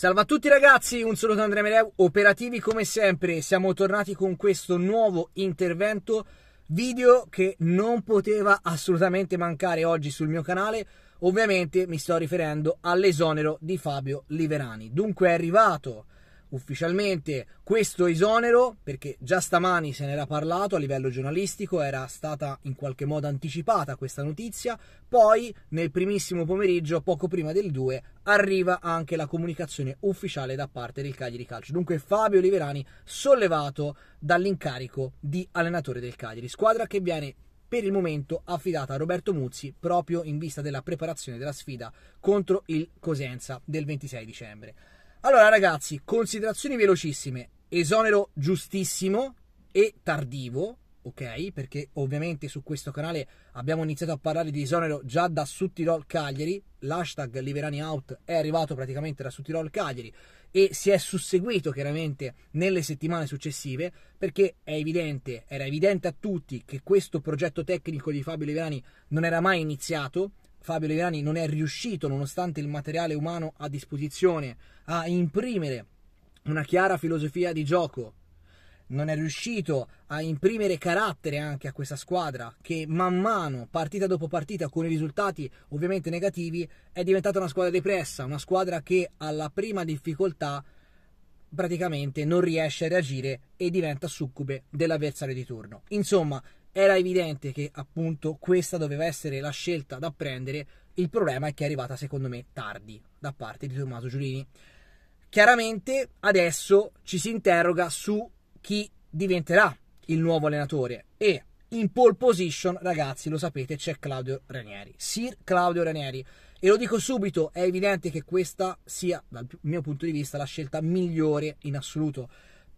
Salve a tutti ragazzi, un saluto da Andrea Meleu, operativi come sempre, siamo tornati con questo nuovo intervento video che non poteva assolutamente mancare oggi sul mio canale, ovviamente mi sto riferendo all'esonero di Fabio Liverani. Dunque è arrivato ufficialmente questo esonero, perché già stamani se n'era parlato a livello giornalistico, era stata in qualche modo anticipata questa notizia, poi nel primissimo pomeriggio, poco prima del 2, arriva anche la comunicazione ufficiale da parte del Cagliari Calcio. Dunque Fabio Oliverani sollevato dall'incarico di allenatore del Cagliari, squadra che viene per il momento affidata a Roberto Muzzi proprio in vista della preparazione della sfida contro il Cosenza del 26 dicembre. Allora, ragazzi, considerazioni velocissime. Esonero giustissimo e tardivo, ok? Perché ovviamente su questo canale abbiamo iniziato a parlare di esonero già da Suttirol Cagliari, l'hashtag Liverani Out è arrivato praticamente da Suttirol Cagliari e si è susseguito chiaramente nelle settimane successive perché è evidente, era evidente a tutti che questo progetto tecnico di Fabio Liverani non era mai iniziato, Fabio Leviani non è riuscito, nonostante il materiale umano a disposizione, a imprimere una chiara filosofia di gioco. Non è riuscito a imprimere carattere anche a questa squadra che man mano, partita dopo partita, con i risultati ovviamente negativi, è diventata una squadra depressa, una squadra che alla prima difficoltà praticamente non riesce a reagire e diventa succube dell'avversario di turno. Insomma, era evidente che appunto questa doveva essere la scelta da prendere, il problema è che è arrivata secondo me tardi da parte di Tommaso Giulini. Chiaramente adesso ci si interroga su chi diventerà il nuovo allenatore e in pole position, ragazzi, lo sapete, c'è Claudio Ranieri. Sir Claudio Ranieri. E lo dico subito, è evidente che questa sia, dal mio punto di vista, la scelta migliore in assoluto.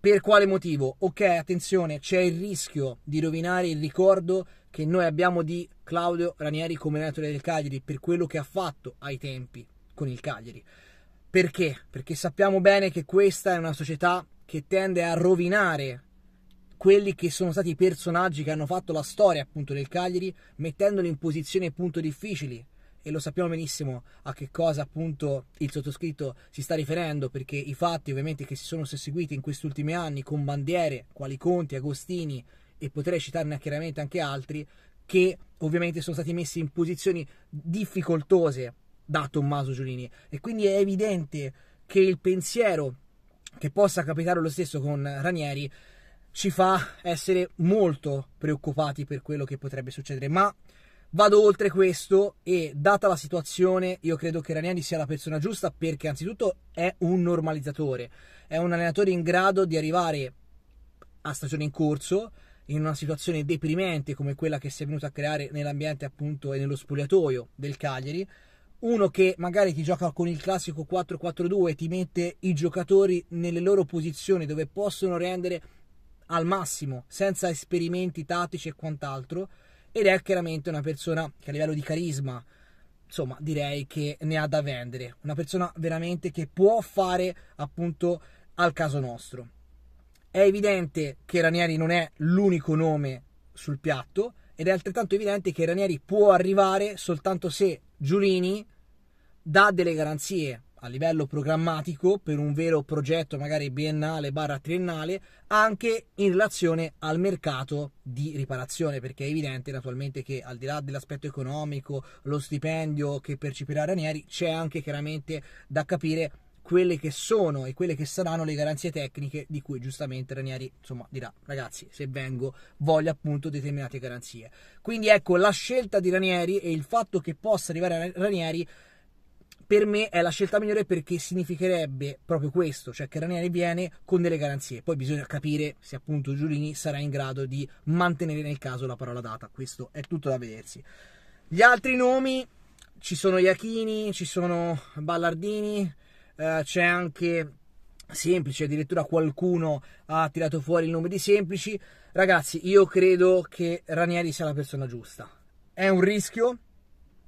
Per quale motivo? Ok, attenzione, c'è il rischio di rovinare il ricordo che noi abbiamo di Claudio Ranieri come allenatore del Cagliari per quello che ha fatto ai tempi con il Cagliari. Perché? Perché sappiamo bene che questa è una società che tende a rovinare quelli che sono stati i personaggi che hanno fatto la storia appunto del Cagliari, mettendoli in posizioni appunto difficili, e lo sappiamo benissimo a che cosa appunto il sottoscritto si sta riferendo perché i fatti ovviamente che si sono susseguiti in questi ultimi anni con bandiere quali Conti, Agostini e potrei citarne chiaramente anche altri che ovviamente sono stati messi in posizioni difficoltose da Tommaso Giulini e quindi è evidente che il pensiero che possa capitare lo stesso con Ranieri ci fa essere molto preoccupati per quello che potrebbe succedere ma Vado oltre questo e data la situazione io credo che Ranieri sia la persona giusta perché anzitutto è un normalizzatore, è un allenatore in grado di arrivare a stagione in corso in una situazione deprimente come quella che si è venuta a creare nell'ambiente appunto e nello spogliatoio del Cagliari, uno che magari ti gioca con il classico 4-4-2 e ti mette i giocatori nelle loro posizioni dove possono rendere al massimo senza esperimenti tattici e quant'altro ed è chiaramente una persona che a livello di carisma, insomma, direi che ne ha da vendere, una persona veramente che può fare appunto al caso nostro. È evidente che Ranieri non è l'unico nome sul piatto ed è altrettanto evidente che Ranieri può arrivare soltanto se Giulini dà delle garanzie a livello programmatico per un vero progetto magari biennale barra triennale anche in relazione al mercato di riparazione perché è evidente naturalmente che al di là dell'aspetto economico lo stipendio che percepirà Ranieri c'è anche chiaramente da capire quelle che sono e quelle che saranno le garanzie tecniche di cui giustamente Ranieri insomma dirà ragazzi se vengo voglio appunto determinate garanzie quindi ecco la scelta di Ranieri e il fatto che possa arrivare Ranieri per me è la scelta migliore perché significherebbe proprio questo, cioè che Ranieri viene con delle garanzie. Poi bisogna capire se appunto Giulini sarà in grado di mantenere nel caso la parola data. Questo è tutto da vedersi. Gli altri nomi ci sono Iachini, ci sono Ballardini, eh, c'è anche Semplici, addirittura qualcuno ha tirato fuori il nome di Semplici. Ragazzi, io credo che Ranieri sia la persona giusta. È un rischio,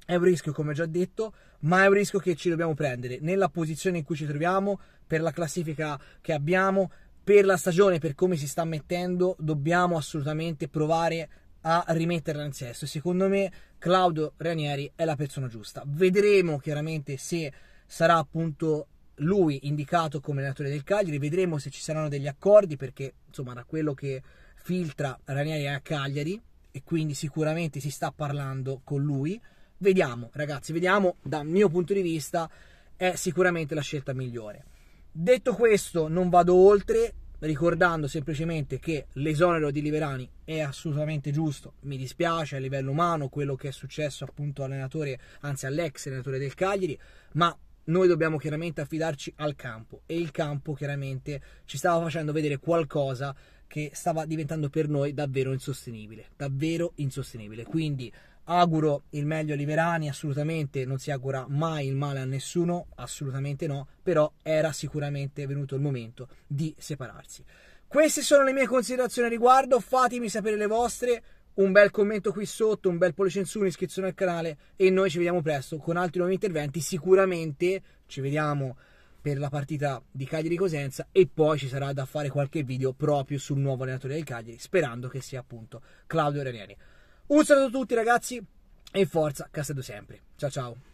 è un rischio, come ho già detto, ma è un rischio che ci dobbiamo prendere nella posizione in cui ci troviamo, per la classifica che abbiamo, per la stagione, per come si sta mettendo, dobbiamo assolutamente provare a rimetterla in sesto. Secondo me, Claudio Ranieri è la persona giusta. Vedremo chiaramente se sarà appunto lui indicato come allenatore del Cagliari, vedremo se ci saranno degli accordi perché insomma da quello che filtra Ranieri è a Cagliari e quindi sicuramente si sta parlando con lui Vediamo, ragazzi, vediamo dal mio punto di vista è sicuramente la scelta migliore. Detto questo, non vado oltre, ricordando semplicemente che l'esonero di Liberani è assolutamente giusto. Mi dispiace a livello umano quello che è successo appunto all'allenatore, anzi all'ex allenatore del Cagliari, ma noi dobbiamo chiaramente affidarci al campo e il campo chiaramente ci stava facendo vedere qualcosa che stava diventando per noi davvero insostenibile, davvero insostenibile. Quindi Auguro il meglio a Liverani, assolutamente non si augura mai il male a nessuno, assolutamente no, però era sicuramente venuto il momento di separarsi. Queste sono le mie considerazioni al riguardo, fatemi sapere le vostre, un bel commento qui sotto, un bel pollice in su, un'iscrizione al canale e noi ci vediamo presto con altri nuovi interventi, sicuramente ci vediamo per la partita di Cagliari-Cosenza e poi ci sarà da fare qualche video proprio sul nuovo allenatore del Cagliari, sperando che sia appunto Claudio Ranieri. Un saluto a tutti ragazzi e forza Castedo sempre. Ciao ciao.